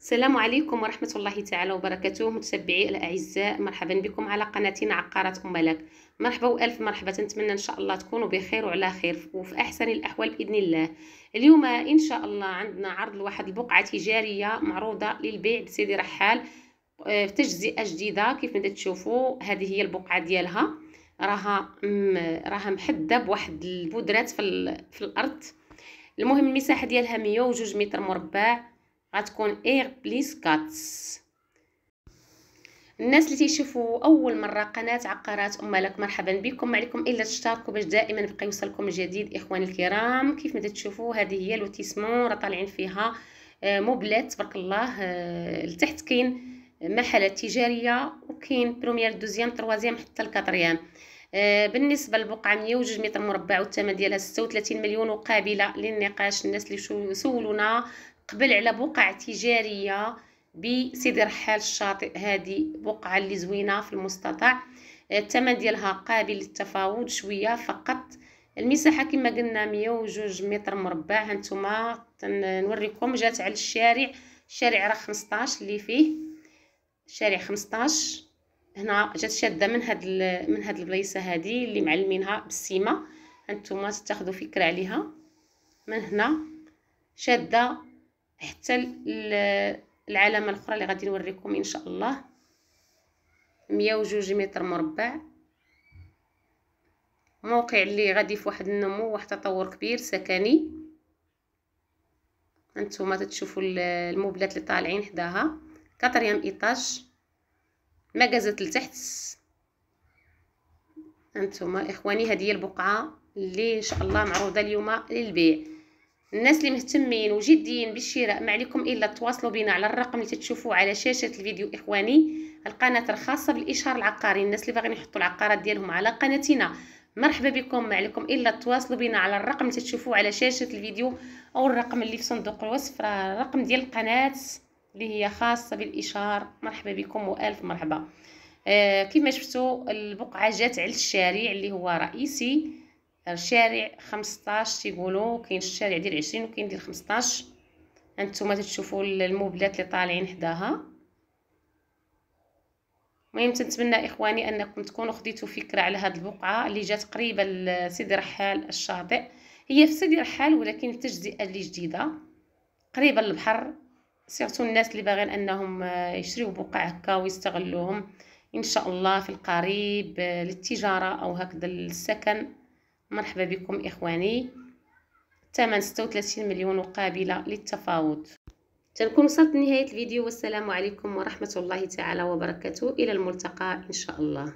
السلام عليكم ورحمة الله تعالى وبركاته متابعي الأعزاء مرحبا بكم على قناتنا عقارات ملاك مرحبا وألف مرحبا نتمنى إن شاء الله تكونوا بخير وعلى خير وفي أحسن الأحوال بإذن الله اليوم إن شاء الله عندنا عرض لواحد البقعة تجارية معروضة للبيع بسيدي رحال في آه، تجزئة جديدة كيف ما تشوفوا هذه هي البقعة ديالها راها راها محده بواحد البودرات في, في الارض المهم المساحه ديالها 102 متر مربع غتكون اير بليس كاتس الناس اللي تيشوفوا اول مره قناه عقارات ام مالك مرحبا بكم ما عليكم الا تشتركوا باش دائما يبقى يوصلكم الجديد اخواني الكرام كيف ما تشوفوا هذه هي لوتيسمون راه طالعين فيها آه، موبلات تبارك الله آه، لتحت كاين محلات تجاريه وكاين بروميير دوزيام تروازيام حتى الكاتريام آه، بالنسبه للبقعه 102 متر مربع والثمن ديالها 36 مليون وقابله للنقاش الناس اللي سولونا قبل على بقع تجاريه بسيدي رحال الشاطئ هذه بقعه اللي زوينه في المستطاع آه، الثمن ديالها قابل للتفاوض شويه فقط المساحه كما قلنا مية وجوج متر مربع هانتوما نوريكم جات على الشارع الشارع راه خمسطاش اللي فيه شارع خمسطاش هنا جات شاده من هاد من هاد البلايصه هادي اللي معلمينها بالسيمه هانتوما تاخدو فكره عليها من هنا شاده حتى العلامه الاخرى اللي غادي نوريكم ان شاء الله مية وجوج متر مربع موقع اللي غادي في واحد النمو واحد تطور كبير سكني انتم تتشوفوا الموبلات اللي طالعين حداها كاتريام ايطاج مجازات لتحت انتم اخواني هذه هي البقعه اللي ان شاء الله معروضه اليوم للبيع الناس اللي مهتمين وجديين بالشراء ما عليكم الا تواصلوا بنا على الرقم اللي تشوفوه على شاشه الفيديو اخواني القناه الخاصه بالاشهار العقاري الناس اللي باغيين يحطوا العقارات ديالهم على قناتنا مرحبا بكم ما عليكم الا تواصلوا بنا على الرقم اللي تشوفوه على شاشه الفيديو او الرقم اللي في صندوق الوصف راه الرقم ديال القناه اللي هي خاصه بالاشهار مرحبا بكم والف مرحبا آه ما شفتوا البقعه جات على الشارع اللي هو رئيسي الشارع 15 تيقولوا كاين الشارع ديال 20 وكاين ديال 15 هانتوما تتشوفوا الموبلات اللي طالعين حداها المهم تنتمنى اخواني انكم تكونوا خديتوا فكره على هذه البقعه اللي جات قريبه لسيدي رحال الشاطئ هي في سيدي رحال ولكن التجزئه اللي جديده قريبه للبحر سيرتو الناس اللي باغيين انهم آه، يشريو بقع هكا ويستغلوهم ان شاء الله في القريب آه، للتجاره او هكذا للسكن مرحبا بكم اخواني ثمن 36 مليون وقابله للتفاوض تنكون وصلت لنهايه الفيديو والسلام عليكم ورحمه الله تعالى وبركاته الى الملتقى ان شاء الله